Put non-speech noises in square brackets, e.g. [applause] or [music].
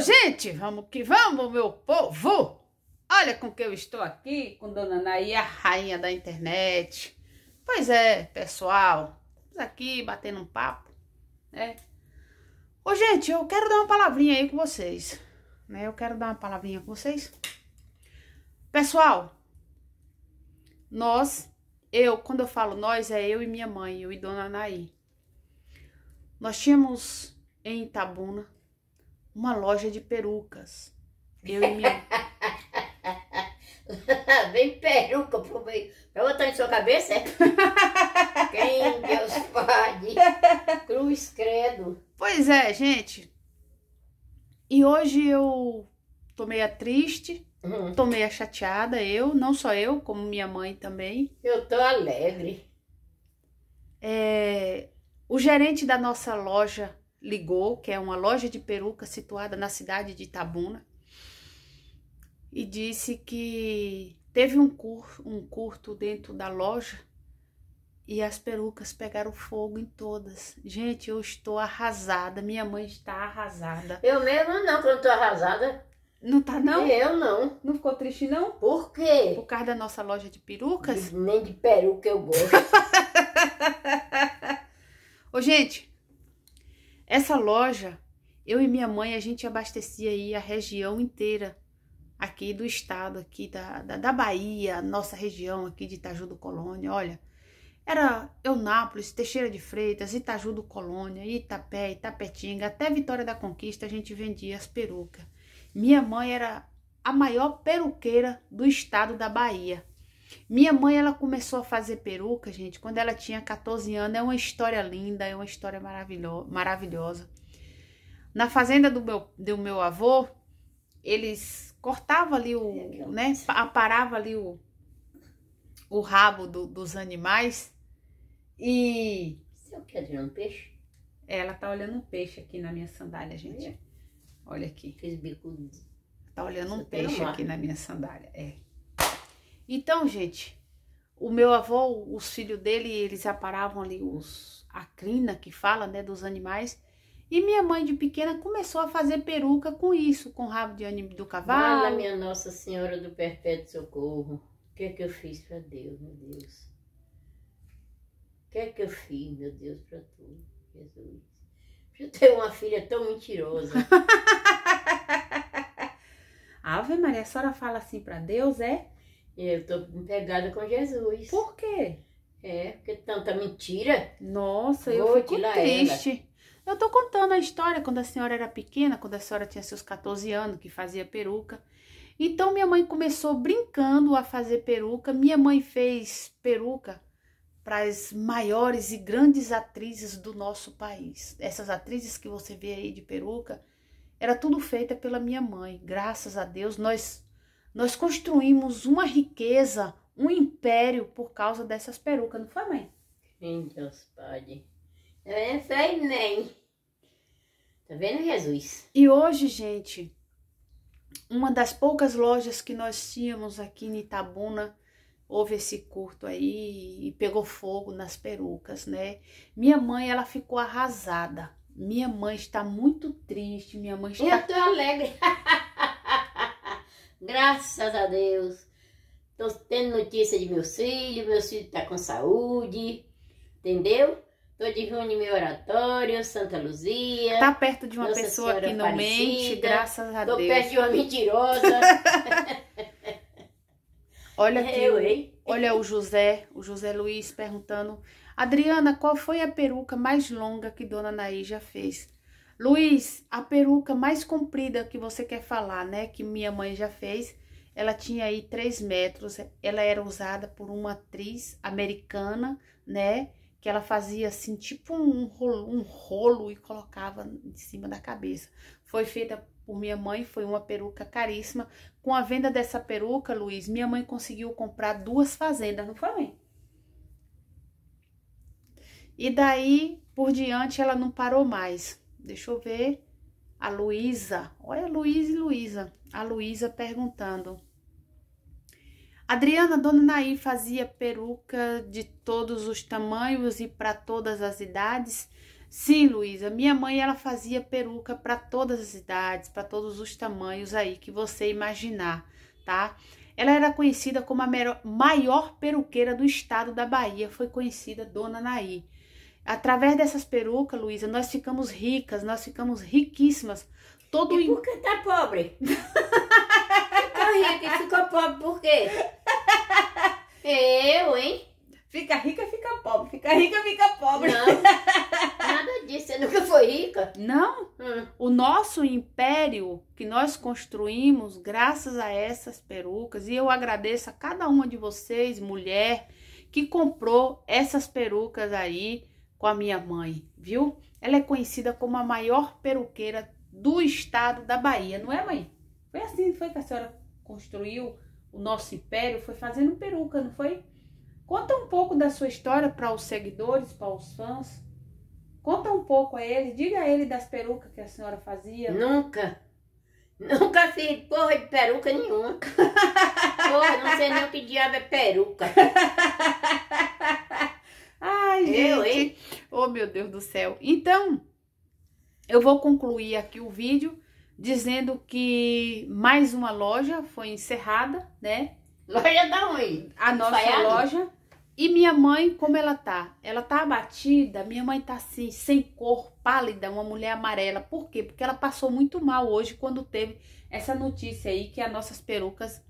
gente, vamos que vamos, meu povo! Olha com que eu estou aqui, com Dona Naí, a rainha da internet. Pois é, pessoal, estamos aqui batendo um papo, né? Ô, gente, eu quero dar uma palavrinha aí com vocês, né? Eu quero dar uma palavrinha com vocês. Pessoal, nós, eu, quando eu falo nós, é eu e minha mãe, eu e Dona Naí. Nós tínhamos em Itabuna uma loja de perucas. Eu e minha. [laughs] Vem peruca pro meio. Pra botar em sua cabeça? É? [laughs] Quem Deus pode? Cruz credo. Pois é, gente. E hoje eu tô a triste, uhum. tô chateada, eu, não só eu, como minha mãe também. Eu tô alegre. É, o gerente da nossa loja ligou, que é uma loja de peruca situada na cidade de Itabuna, e disse que teve um, cur, um curto dentro da loja e as perucas pegaram fogo em todas. Gente, eu estou arrasada, minha mãe está arrasada. Eu mesmo não, quando eu não estou arrasada. Não tá, não? Eu não. Não ficou triste, não? Por quê? Por causa da nossa loja de perucas? Nem de peruca eu gosto. [laughs] Ô, gente, essa loja, eu e minha mãe, a gente abastecia aí a região inteira aqui do estado, aqui da, da, da Bahia, nossa região aqui de Itaju do Colônia, olha. Era Eunápolis, Teixeira de Freitas, Itaju do Colônia, Itapé, Itapetinga, até Vitória da Conquista a gente vendia as perucas. Minha mãe era a maior peruqueira do estado da Bahia. Minha mãe, ela começou a fazer peruca, gente, quando ela tinha 14 anos. É uma história linda, é uma história maravilho maravilhosa. Na fazenda do meu, do meu avô, eles cortavam ali o, né, aparava ali o, o rabo do, dos animais e... Você quer dizer um peixe? Ela tá olhando um peixe aqui na minha sandália, gente. Olha aqui. Fez bico. Tá olhando um peixe aqui na minha sandália, é. Então, gente, o meu avô, os filhos dele, eles aparavam ali os, a crina que fala, né, dos animais. E minha mãe de pequena começou a fazer peruca com isso, com rabo de ânimo do cavalo. Fala, minha Nossa Senhora do Perpétuo Socorro. O que é que eu fiz para Deus, meu Deus? O que é que eu fiz, meu Deus, para tu, Jesus? Eu tenho uma filha tão mentirosa. [laughs] Ave Maria, a senhora fala assim para Deus, é? Eu tô pegada com Jesus. Por quê? É, porque tanta mentira. Nossa, Vou eu fico triste. Ela. Eu tô contando a história quando a senhora era pequena, quando a senhora tinha seus 14 anos, que fazia peruca. Então minha mãe começou brincando a fazer peruca. Minha mãe fez peruca para as maiores e grandes atrizes do nosso país. Essas atrizes que você vê aí de peruca, era tudo feita pela minha mãe. Graças a Deus, nós nós construímos uma riqueza, um império por causa dessas perucas, não foi, mãe? Em Deus, pode. Tá Eu não sei nem. Tá vendo, Jesus? E hoje, gente, uma das poucas lojas que nós tínhamos aqui em Itabuna, houve esse curto aí e pegou fogo nas perucas, né? Minha mãe, ela ficou arrasada. Minha mãe está muito triste, minha mãe está... Eu tô alegre. [laughs] Graças a Deus. Estou tendo notícia de meus filhos, meu filho tá com saúde, entendeu? Estou de reunião meu oratório, Santa Luzia. Está perto de uma Nossa pessoa que não Aparecida. mente, graças a Tô Deus. Estou perto de uma mentirosa. [laughs] olha aqui, Eu, hein? olha o José, o José Luiz perguntando, Adriana, qual foi a peruca mais longa que Dona Naí já fez? Luiz, a peruca mais comprida que você quer falar, né? Que minha mãe já fez. Ela tinha aí 3 metros. Ela era usada por uma atriz americana, né? Que ela fazia assim, tipo um rolo, um rolo e colocava em cima da cabeça. Foi feita por minha mãe, foi uma peruca caríssima. Com a venda dessa peruca, Luiz, minha mãe conseguiu comprar duas fazendas, não foi, mãe? E daí por diante ela não parou mais. Deixa eu ver. A Luísa. Olha, Luísa e Luísa. A Luísa perguntando. Adriana, Dona Naí fazia peruca de todos os tamanhos e para todas as idades? Sim, Luísa, minha mãe ela fazia peruca para todas as idades, para todos os tamanhos aí que você imaginar, tá? Ela era conhecida como a maior peruqueira do estado da Bahia, foi conhecida Dona Naí. Através dessas perucas, Luísa, nós ficamos ricas, nós ficamos riquíssimas. Todo e por que tá pobre? ficou [laughs] rica e ficou pobre por quê? Eu, hein? Fica rica, fica pobre. Fica rica, fica pobre. Não, nada disso. Você nunca foi rica? Não. Hum. O nosso império que nós construímos graças a essas perucas, e eu agradeço a cada uma de vocês, mulher, que comprou essas perucas aí com a minha mãe, viu? Ela é conhecida como a maior peruqueira do estado da Bahia, não é, mãe? Foi assim foi que a senhora construiu o nosso império, foi fazendo peruca, não foi? Conta um pouco da sua história para os seguidores, para os fãs. Conta um pouco a ele, diga a ele das perucas que a senhora fazia. Nunca. Nunca fiz porra de peruca nenhuma. [laughs] porra, não sei nem o que diabo é peruca. Ai, gente. Eu Oh, meu Deus do céu. Então, eu vou concluir aqui o vídeo dizendo que mais uma loja foi encerrada, né? Loja da mãe. A nossa loja. E minha mãe, como ela tá? Ela tá abatida, minha mãe tá assim, sem cor, pálida, uma mulher amarela. Por quê? Porque ela passou muito mal hoje quando teve essa notícia aí que as nossas perucas